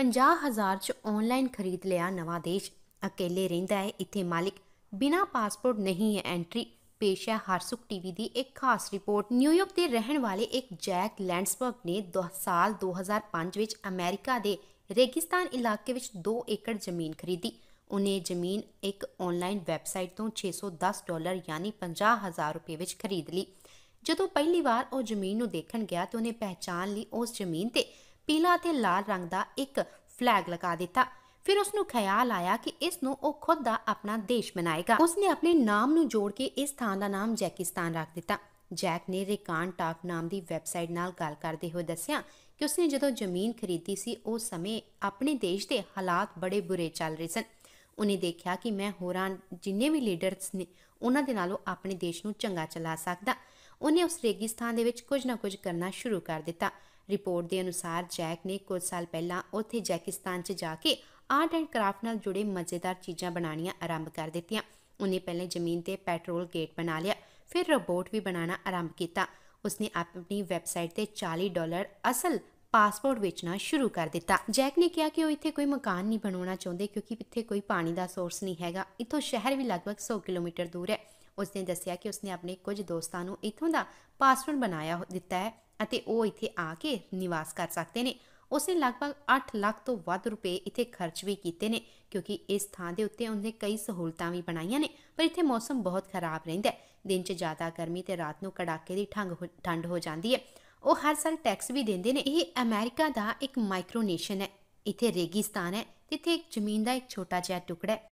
50000 ਚ ਆਨਲਾਈਨ ਖਰੀਦ ਲਿਆ ਨਵਾਂ ਦੇਸ਼ ਅਕੇਲੇ ਰਹਿੰਦਾ ਹੈ ਇੱਥੇ ਮਾਲਿਕ ਬਿਨਾ ਪਾਸਪੋਰਟ ਨਹੀਂ ਹੈ ਐਂਟਰੀ ਪੇਸ਼ ਹੈ ਹਰਸੁਖ ਟੀਵੀ ਦੀ ਇੱਕ ਖਾਸ ਰਿਪੋਰਟ ਨਿਊਯਾਰਕ ਦੇ ਰਹਿਣ ਵਾਲੇ ਇੱਕ ਜੈਕ ਲੈਂਡਸਬਰਗ ਨੇ 2 ਸਾਲ 2005 ਵਿੱਚ ਅਮਰੀਕਾ ਦੇ ਰੇਗਿਸਤਾਨ ਇਲਾਕੇ ਵਿੱਚ 2 ਏਕੜ ਜ਼ਮੀਨ ਖਰੀਦੀ ਉਹਨੇ ਜ਼ਮੀਨ ਇੱਕ ਆਨਲਾਈਨ ਵੈਬਸਾਈਟ ਤੋਂ 610 ਡਾਲਰ ਯਾਨੀ 50000 ਰੁਪਏ ਵਿੱਚ ਖਰੀਦ ਲਈ ਜਦੋਂ ਪਹਿਲੀ ਵਾਰ ਉਹ ਜ਼ਮੀਨ ਨੂੰ ਦੇਖਣ ਗਿਆ ਤਾਂ ਉਹਨੇ ਪਹਿਚਾਨ ਲਈ ਉਸ ਜ਼ਮੀਨ ਤੇ ਪੀਲਾ ਤੇ ਲਾਲ ਰੰਗ ਦਾ ਇੱਕ ਫਲੈਗ ਲਗਾ ਦਿੱਤਾ ਫਿਰ ਉਸ ਨੂੰ ਖਿਆਲ ਆਇਆ ਕਿ ਇਸ ਨੂੰ ਉਹ ਖੁਦ ਦਾ ਆਪਣਾ ਦੇਸ਼ ਬਣਾਏਗਾ ਉਸ ਨੇ ਆਪਣੇ ਨਾਮ ਨੂੰ ਜੋੜ ਕੇ ਇਸ ਥਾਂ ਦਾ ਨਾਮ ਜੈਕਿਸਤਾਨ ਰੱਖ ਦਿੱਤਾ ਜੈਕ ਨੇ ਰਿਕਾਨ ਟਾਕ ਨਾਮ ਦੀ ਵੈਬਸਾਈਟ ਨਾਲ ਗੱਲ ਕਰਦੇ ਹੋਏ ਦੱਸਿਆ ਕਿ ਉਸਨੇ ਜਦੋਂ ਜ਼ਮੀਨ ਖਰੀਦੀ ਸੀ ਉਸ ਸਮੇਂ ਆਪਣੇ ਦੇਸ਼ ਦੇ ਹਾਲਾਤ ਬੜੇ ਬੁਰੇ ਚੱਲ ਰਹੇ ਸਨ ਉਹਨੇ ਦੇਖਿਆ ਕਿ ਮੈਂ ਹੋਰਾਂ ਜਿੰਨੇ ਵੀ ਲੀਡਰਸ ਨੇ ਉਹਨਾਂ ਦੇ ਨਾਲੋਂ ਆਪਣੇ ਦੇਸ਼ ਨੂੰ ਚੰਗਾ ਚਲਾ ਸਕਦਾ ਉਹਨੇ ਉਸ ਰੇਗਿਸਤਾਨ ਦੇ ਵਿੱਚ ਕੁਝ ਨਾ ਕੁਝ ਕਰਨਾ ਸ਼ੁਰੂ ਕਰ ਦਿੱਤਾ ਰਿਪੋਰਟ ਦੇ ਅਨੁਸਾਰ ਜੈਕ ਨੇ ਕੁਝ ਸਾਲ ਪਹਿਲਾਂ ਉੱਥੇ ਜੈਕਿਸਤਾਨ 'ਚ ਜਾ ਕੇ ਆਰਟ ਐਂਡ ਕਰਾਫਟ ਨਾਲ ਜੁੜੇ ਮਜ਼ੇਦਾਰ ਚੀਜ਼ਾਂ ਬਣਾਉਣੀਆਂ ਆਰੰਭ ਕਰ ਦਿੱਤੀਆਂ ਉਹਨੇ ਪਹਿਲੇ ਜ਼ਮੀਨ ਤੇ ਪੈਟਰੋਲ ਗੇਟ ਬਣਾ ਲਿਆ ਫਿਰ ਰੋਬੋਟ ਵੀ ਬਣਾਉਣਾ ਆਰੰਭ ਕੀਤਾ ਉਸਨੇ ਆਪਣੀ ਵੈਬਸਾਈਟ ਤੇ 40 ਡਾਲਰ ਅਸਲ ਪਾਸਪੋਰਟ ਵੇਚਣਾ ਸ਼ੁਰੂ ਕਰ ਦਿੱਤਾ ਜੈਕ ਨੇ ਕਿਹਾ ਕਿ ਉਹ ਇੱਥੇ ਕੋਈ ਮਕਾਨ ਨਹੀਂ ਬਣਾਉਣਾ ਚਾਹੁੰਦੇ ਕਿਉਂਕਿ ਇੱਥੇ ਕੋਈ ਪਾਣੀ ਦਾ ਸੋਰਸ ਨਹੀਂ ਹੈਗਾ ਇਥੋਂ ਸ਼ਹਿਰ ਵੀ ਲਗਭਗ 100 ਕਿਲੋਮੀਟਰ ਦੂਰ ਹੈ ਉਸਨੇ ਦੱਸਿਆ ਕਿ ਉਸਨੇ ਆਪਣੇ ਕੁਝ ਦੋਸਤਾਂ ਨੂੰ ਇੱਥੋਂ ਦਾ ਪਾਸਪੋਰਟ ਬਣਾਇਆ ਦਿੱਤਾ ਹੈ ਅਤੇ ਉਹ ਇੱਥੇ ਆ ਕੇ ਨਿਵਾਸ ਕਰ ਸਕਦੇ ਨੇ ਉਸਨੇ ਲਗਭਗ 8 ਲੱਖ ਤੋਂ ਵੱਧ ਰੁਪਏ ਇੱਥੇ ਖਰਚ ਵੀ ਕੀਤੇ ਨੇ ਕਿਉਂਕਿ ਇਸ ਥਾਂ ਦੇ ਉੱਤੇ ਉਹਨੇ ਕਈ ਸਹੂਲਤਾਂ ਵੀ ਬਣਾਈਆਂ ਨੇ ਪਰ ਇੱਥੇ ਮੌਸਮ ਬਹੁਤ ਖਰਾਬ ਰਹਿੰਦਾ ਹੈ ਦਿਨ 'ਚ ਜ਼ਿਆਦਾ ਗਰਮੀ ਤੇ ਰਾਤ ਨੂੰ ਕੜਾਕੇ ਦੀ ਠੰਗ ਠੰਡ ਹੋ ਜਾਂਦੀ ਹੈ ਉਹ ਹਰ ਸਾਲ ਟੈਕਸ ਵੀ ਦਿੰਦੇ ਨੇ ਇਹ ਅਮਰੀਕਾ ਦਾ ਇੱਕ ਮਾਈਕਰੋਨੇਸ਼ਨ ਹੈ ਇੱਥੇ ਰੇਗਿਸਤਾਨ ਹੈ ਜਿੱਥੇ ਇੱਕ ਜ਼ਮੀਨ ਦਾ ਇੱਕ ਛੋਟਾ ਜਿਹਾ ਟੁਕੜਾ ਹੈ